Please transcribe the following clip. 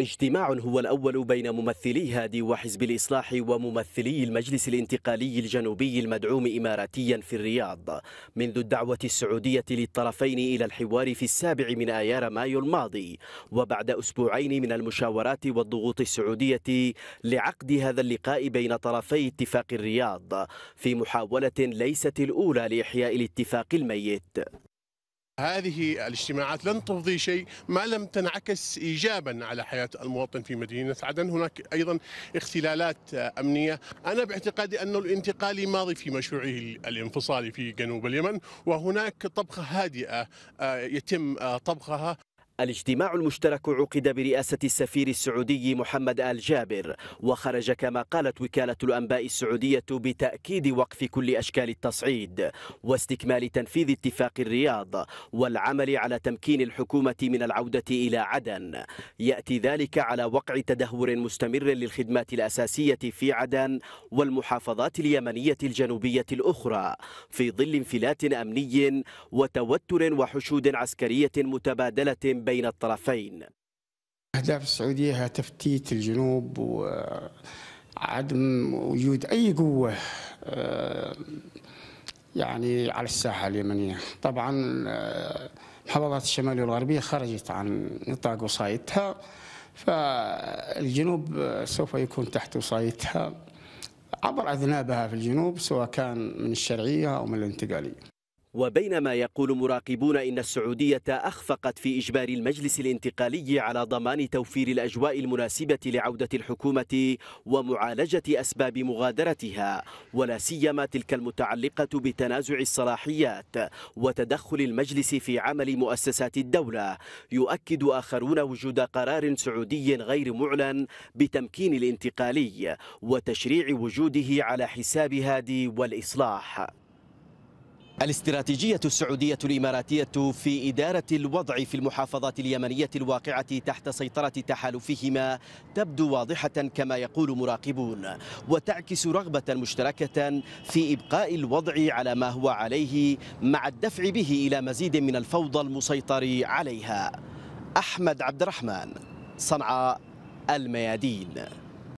اجتماع هو الأول بين ممثلي هادي وحزب الإصلاح وممثلي المجلس الانتقالي الجنوبي المدعوم إماراتيا في الرياض منذ الدعوة السعودية للطرفين إلى الحوار في السابع من آيار مايو الماضي وبعد أسبوعين من المشاورات والضغوط السعودية لعقد هذا اللقاء بين طرفي اتفاق الرياض في محاولة ليست الأولى لإحياء الاتفاق الميت هذه الاجتماعات لن تفضي شيء ما لم تنعكس ايجابا على حياه المواطن في مدينه عدن، هناك ايضا اختلالات امنيه، انا باعتقادي انه الانتقالي ماضي في مشروعه الانفصالي في جنوب اليمن وهناك طبخه هادئه آه، يتم آه، طبخها الاجتماع المشترك عقد برئاسة السفير السعودي محمد آل جابر وخرج كما قالت وكالة الأنباء السعودية بتأكيد وقف كل أشكال التصعيد واستكمال تنفيذ اتفاق الرياض والعمل على تمكين الحكومة من العودة إلى عدن يأتي ذلك على وقع تدهور مستمر للخدمات الأساسية في عدن والمحافظات اليمنية الجنوبية الأخرى في ظل انفلات أمني وتوتر وحشود عسكرية متبادلة بين الطرفين أهداف السعودية هي تفتيت الجنوب وعدم وجود أي قوة آه، يعني على الساحة اليمنية طبعا آه، محافظات الشمال والغربية خرجت عن نطاق وصايتها فالجنوب آه، سوف يكون تحت وصايتها عبر أذنابها في الجنوب سواء كان من الشرعية أو من الانتقالية وبينما يقول مراقبون إن السعودية أخفقت في إجبار المجلس الانتقالي على ضمان توفير الأجواء المناسبة لعودة الحكومة ومعالجة أسباب مغادرتها ولا سيما تلك المتعلقة بتنازع الصلاحيات وتدخل المجلس في عمل مؤسسات الدولة يؤكد آخرون وجود قرار سعودي غير معلن بتمكين الانتقالي وتشريع وجوده على حساب هادي والإصلاح الاستراتيجية السعودية الإماراتية في إدارة الوضع في المحافظات اليمنية الواقعة تحت سيطرة تحالفهما تبدو واضحة كما يقول مراقبون وتعكس رغبة مشتركة في إبقاء الوضع على ما هو عليه مع الدفع به إلى مزيد من الفوضى المسيطر عليها أحمد عبد الرحمن صنعاء الميادين